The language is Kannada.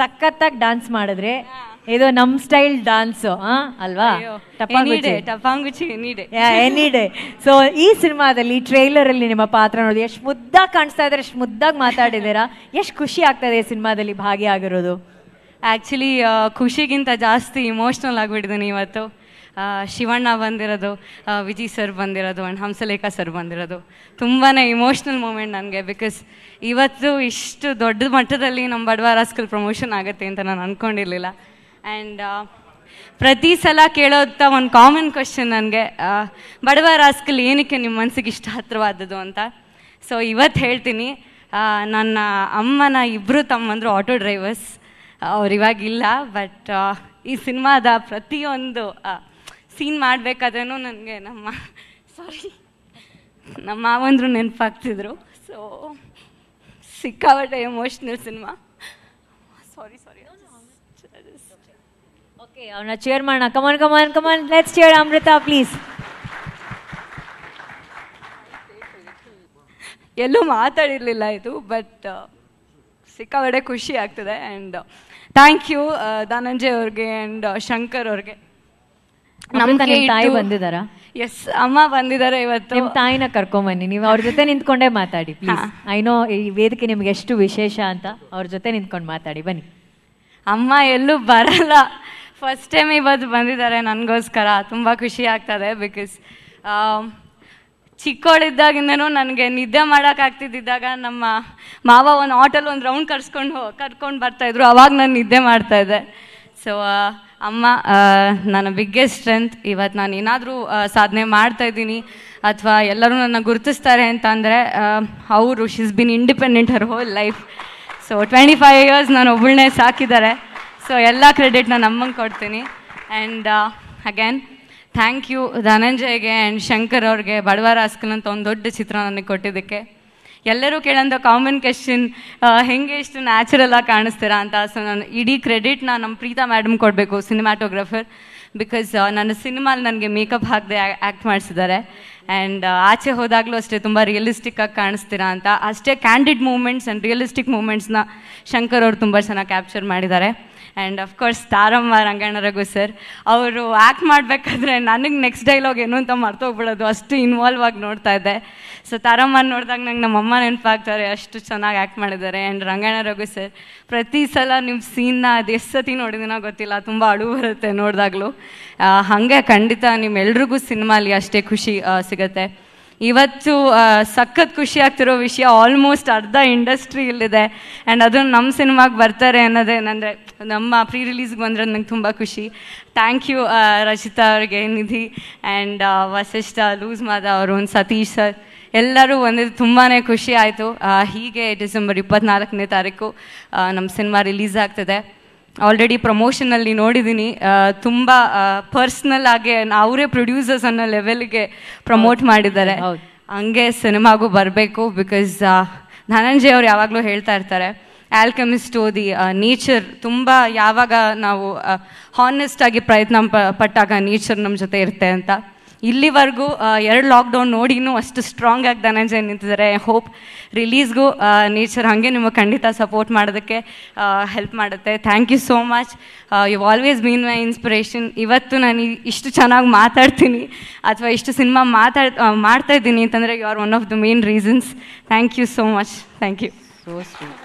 ಸಕ್ಕತ್ತಾಗಿ ಡಾನ್ಸ್ ಮಾಡಿದ್ರೆ ಇದು ನಮ್ ಸ್ಟೈಲ್ ಡಾನ್ಸ್ ಅಲ್ವಾ ಟಪಾಂಗುಚಿ ಎನಿ ಡೇ ಸೊ ಈ ಸಿನಿಮಾದಲ್ಲಿ ಟ್ರೈಲರ್ ಅಲ್ಲಿ ನಿಮ್ಮ ಪಾತ್ರ ನೋಡೋದು ಎಷ್ಟು ಮುದ್ದಾಗಿ ಕಾಣಿಸ್ತಾ ಇದ್ರೆ ಎಷ್ಟು ಮುದ್ದಾಗಿ ಮಾತಾಡಿದೀರಾ ಎಷ್ಟು ಖುಷಿ ಆಗ್ತದೆ ಈ ಸಿನಿಮಾದಲ್ಲಿ ಭಾಗಿಯಾಗಿರೋದು ಆಕ್ಚುಲಿ ಖುಷಿಗಿಂತ ಜಾಸ್ತಿ ಇಮೋಷನಲ್ ಆಗಿಬಿಟ್ಟಿದ್ದೀನಿ ಇವತ್ತು ಶಿವಣ್ಣ ಬಂದಿರೋದು ವಿಜಯ್ ಸರ್ ಬಂದಿರೋದು ಆ್ಯಂಡ್ ಹಂಸಲೇಖ ಸರ್ ಬಂದಿರೋದು ತುಂಬಾ ಇಮೋಷ್ನಲ್ ಮೂಮೆಂಟ್ ನನಗೆ ಬಿಕಾಸ್ ಇವತ್ತು ಇಷ್ಟು ದೊಡ್ಡ ಮಟ್ಟದಲ್ಲಿ ನಮ್ಮ ಬಡವ ರಾಸ್ಕಲ್ ಪ್ರಮೋಷನ್ ಆಗುತ್ತೆ ಅಂತ ನಾನು ಅಂದ್ಕೊಂಡಿರಲಿಲ್ಲ ಆ್ಯಂಡ್ ಪ್ರತಿ ಸಲ ಕೇಳೋಂಥ ಒಂದು ಕಾಮನ್ ಕ್ವಶನ್ ನನಗೆ ಬಡವ ರಾಸ್ಕಲ್ ಏನಕ್ಕೆ ನಿಮ್ಮ ಮನಸ್ಸಿಗೆ ಇಷ್ಟ ಹತ್ರವಾದದ್ದು ಅಂತ ಸೊ ಇವತ್ತು ಹೇಳ್ತೀನಿ ನನ್ನ ಅಮ್ಮನ ಇಬ್ಬರು ತಮ್ಮಂದರು ಆಟೋ ಡ್ರೈವರ್ಸ್ ಅವ್ರು ಇವಾಗಿಲ್ಲ ಬಟ್ ಈ ಸಿನಿಮಾದ ಪ್ರತಿಯೊಂದು ಸೀನ್ ಮಾಡಬೇಕಾದ್ರೆ ನನಗೆ ನಮ್ಮ ಸಾರಿ ನಮ್ಮ ಮಾವಂದರು ನೆನಪಾಗ್ತಿದ್ರು ಸೊ ಸಿಕ್ಕಾಪಟ್ಟೆ emotional cinema sorry sorry okay ಅವನ ಚೇರ್ ಮಾಡೋಣ come on come on come on let's cheer Amrutha please ಎಲ್ಲೂ ಮಾತಾಡಿರಲಿಲ್ಲ ಇದು ಬಟ್ uh, ಸಿಕ್ಕಾಪಡೆ ಖುಷಿ ಆಗ್ತದೆ ಆ್ಯಂಡ್ ಥ್ಯಾಂಕ್ ಯು ಧನಂಜಯ್ ಅವ್ರಿಗೆ ಆ್ಯಂಡ್ uh, ಶಂಕರ್ ಅವ್ರಿಗೆ ನಮ್ಗೆ ತಾಯಿ ಬಂದಿದಾರ ಎಸ್ ಅಮ್ಮ ಬಂದಿದ್ದಾರೆ ಇವತ್ತು ನಿಮ್ಮ ತಾಯಿನ ಬನ್ನಿ ನೀವು ಅವ್ರ ಜೊತೆ ನಿಂತ್ಕೊಂಡೇ ಮಾತಾಡಿ ಐನೋ ಈ ವೇದಿಕೆ ನಿಮ್ಗೆ ಎಷ್ಟು ವಿಶೇಷ ಅಂತ ಅವ್ರ ಜೊತೆ ನಿಂತ್ಕೊಂಡು ಮಾತಾಡಿ ಬನ್ನಿ ಅಮ್ಮ ಎಲ್ಲೂ ಬರಲ್ಲ ಫಸ್ಟ್ ಟೈಮ್ ಇವತ್ತು ಬಂದಿದ್ದಾರೆ ನನಗೋಸ್ಕರ ತುಂಬಾ ಖುಷಿ ಆಗ್ತದೆ ಬಿಕಾಸ್ ಚಿಕ್ಕವಳಿದ್ದಾಗಿಂದನು ನನಗೆ ನಿದ್ದೆ ಮಾಡೋಕ್ಕಾಗ್ತಿದ್ದಾಗ ನಮ್ಮ ಮಾವ ಒಂದು ಆಟೋಲ್ಲಿ ಒಂದು ರೌಂಡ್ ಕರ್ಸ್ಕೊಂಡು ಕರ್ಕೊಂಡು ಬರ್ತಾಯಿದ್ರು ಅವಾಗ ನಾನು ನಿದ್ದೆ ಮಾಡ್ತಾಯಿದ್ದೆ ಸೊ ಅಮ್ಮ ನನ್ನ ಬಿಗ್ಗೆಸ್ಟ್ ಸ್ಟ್ರೆಂತ್ ಇವತ್ತು ನಾನು ಏನಾದರೂ ಸಾಧನೆ ಮಾಡ್ತಾ ಇದ್ದೀನಿ ಅಥವಾ ಎಲ್ಲರೂ ನನ್ನ ಗುರುತಿಸ್ತಾರೆ ಅಂತ ಅಂದರೆ ಅವರು she's been independent her whole life so twenty five years ನಾನು ಒಬ್ಬಳನ್ನೇ ಸಾಕಿದ್ದಾರೆ ಸೊ ಎಲ್ಲ ಕ್ರೆಡಿಟ್ ನಾನು ಅಮ್ಮಂಗೆ ಕೊಡ್ತೀನಿ ಆ್ಯಂಡ್ ಅಗೇನ್ ಥ್ಯಾಂಕ್ ಯು ಧನಂಜಯ್ಗೆ ಆ್ಯಂಡ್ ಶಂಕರ್ ಅವ್ರಿಗೆ ಬಡವರ ಹಾಸ್ಕಲ್ ಅಂತ ಒಂದು ದೊಡ್ಡ ಚಿತ್ರ ನನಗೆ ಕೊಟ್ಟಿದ್ದಕ್ಕೆ ಎಲ್ಲರೂ ಕೇಳೋಂಥ ಕಾಮನ್ ಕ್ವೆಶನ್ ಹೆಂಗೆ ಇಷ್ಟು ನ್ಯಾಚುರಲ್ ಕಾಣಿಸ್ತೀರಾ ಅಂತ ಸೊ ನಾನು ಇಡೀ ಕ್ರೆಡಿಟ್ನ ನಮ್ಮ ಪ್ರೀತಾ ಮ್ಯಾಡಮ್ ಕೊಡಬೇಕು ಸಿನಿಮಾಟೋಗ್ರಫರ್ ಬಿಕಾಸ್ ನನ್ನ ಸಿನಿಮಾಲಿ ನನಗೆ ಮೇಕಪ್ ಹಾಕದೆ ಆ್ಯಕ್ಟ್ ಮಾಡಿಸಿದ್ದಾರೆ ಆ್ಯಂಡ್ uh, ಆಚೆ ಹೋದಾಗಲೂ ಅಷ್ಟೇ ತುಂಬ ರಿಯಲಿಸ್ಟಿಕ್ಕಾಗಿ ಕಾಣಿಸ್ತೀರಾ ಅಂತ ಅಷ್ಟೇ ಕ್ಯಾಂಡಿಡ್ ಮೂಮೆಂಟ್ಸ್ ಆ್ಯಂಡ್ ರಿಯಲಿಸ್ಟಿಕ್ ಮೂಮೆಂಟ್ಸ್ನ ಶಂಕರ್ ಅವರು ತುಂಬ ಚೆನ್ನಾಗಿ ಕ್ಯಾಪ್ಚರ್ ಮಾಡಿದ್ದಾರೆ and of course Taramma Ranganna Raghu sir ಅವರು ಆ್ಯಕ್ಟ್ ಮಾಡಬೇಕಾದ್ರೆ ನನಗೆ ನೆಕ್ಸ್ಟ್ ಡೈಲಾಗ್ ಏನು ಅಂತ ಮರ್ತೋಗ್ಬಿಡೋದು ಅಷ್ಟು ಇನ್ವಾಲ್ವ್ ಆಗಿ ನೋಡ್ತಾ ಇದ್ದೆ ಸೊ ತಾರಮ್ಮ ನೋಡಿದಾಗ ನಂಗೆ ನಮ್ಮಮ್ಮ ನೆನಪಾಗ್ತಾರೆ ಅಷ್ಟು ಚೆನ್ನಾಗಿ ಆ್ಯಕ್ಟ್ ಮಾಡಿದ್ದಾರೆ ಆ್ಯಂಡ್ ರಂಗಣ್ಣ ರಘು ಸರ್ ಪ್ರತಿ ಸಲ ನಿಮ್ಮ ಸೀನ್ನ ಅದು ಎಷ್ಟು ಸತಿ ನೋಡಿದಿನ ಗೊತ್ತಿಲ್ಲ ತುಂಬ ಅಳು ಬರುತ್ತೆ ನೋಡಿದಾಗಲೂ ಹಾಗೆ ಖಂಡಿತ ನಿಮ್ಮೆಲ್ರಿಗೂ ಸಿನಿಮಾಲಿ ಅಷ್ಟೇ ಖುಷಿ ಸಿಗುತ್ತೆ ಇವತ್ತು ಸಖತ್ ಖುಷಿ ಆಗ್ತಿರೋ ವಿಷಯ ಆಲ್ಮೋಸ್ಟ್ ಅರ್ಧ ಇಂಡಸ್ಟ್ರಿ ಇಲ್ಲಿದೆ ಆ್ಯಂಡ್ ಅದು ನಮ್ಮ ಸಿನಿಮಾಗೆ ಬರ್ತಾರೆ ಅನ್ನೋದೇ ಏನಂದರೆ ನಮ್ಮ ಪ್ರೀ ರಿಲೀಸ್ಗೆ ಬಂದ್ರೆ ನಂಗೆ ತುಂಬ ಖುಷಿ ಥ್ಯಾಂಕ್ ಯು ರಚಿತಾ ಅವ್ರಿಗೆ ನಿಧಿ ಆ್ಯಂಡ್ ವಸಿಷ್ಠ ಲೂಸ್ ಮಾದ ಅವರು ಒಂದು ಸತೀಶ್ ಸರ್ ಎಲ್ಲರೂ ಒಂದಿದ್ದು ತುಂಬಾ ಖುಷಿ ಆಯಿತು ಹೀಗೆ ಡಿಸೆಂಬರ್ ಇಪ್ಪತ್ತ್ನಾಲ್ಕನೇ ತಾರೀಕು ನಮ್ಮ ಸಿನಿಮಾ ರಿಲೀಸ್ ಆಗ್ತದೆ ಆಲ್ರೆಡಿ ಪ್ರಮೋಷನಲ್ಲಿ ನೋಡಿದ್ದೀನಿ ತುಂಬ ಪರ್ಸ್ನಲ್ ಆಗಿ ಅವರೇ ಪ್ರೊಡ್ಯೂಸರ್ಸ್ ಅನ್ನೋ ಲೆವೆಲ್ಗೆ ಪ್ರಮೋಟ್ ಮಾಡಿದ್ದಾರೆ ಹಂಗೆ ಸಿನಿಮಾಗೂ ಬರಬೇಕು ಬಿಕಾಸ್ ಧನಂಜಯ್ ಅವ್ರು ಯಾವಾಗಲೂ ಹೇಳ್ತಾ ಇರ್ತಾರೆ ಆಲ್ಕೆಮಿಸ್ಟ್ ಓದಿ ನೇಚರ್ ತುಂಬ ಯಾವಾಗ ನಾವು ಹಾನೆಸ್ಟ್ ಆಗಿ ಪ್ರಯತ್ನ ಪಟ್ಟಾಗ ನೇಚರ್ ನಮ್ಮ ಜೊತೆ ಇರುತ್ತೆ ಅಂತ ಇಲ್ಲಿವರೆಗೂ ಎರಡು ಲಾಕ್ಡೌನ್ ನೋಡಿನೂ ಅಷ್ಟು ಸ್ಟ್ರಾಂಗ್ ಆಗಿ ಧನಂಜಯ ನಿಂತಿದ್ದಾರೆ ಹೋಪ್ ರಿಲೀಸ್ಗೂ ನೇಚರ್ ಹಾಗೆ ನಿಮಗೆ ಖಂಡಿತ ಸಪೋರ್ಟ್ ಮಾಡೋದಕ್ಕೆ ಹೆಲ್ಪ್ ಮಾಡುತ್ತೆ thank you so much you always mean my inspiration ಇವತ್ತು ನಾನು ಇಷ್ಟು ಚೆನ್ನಾಗಿ ಮಾತಾಡ್ತೀನಿ ಅಥವಾ ಇಷ್ಟು ಸಿನಿಮಾ ಮಾತಾಡ್ ಮಾಡ್ತಾ ಇದ್ದೀನಿ ಅಂತಂದರೆ you are one of the main reasons thank you so much thank you so sweet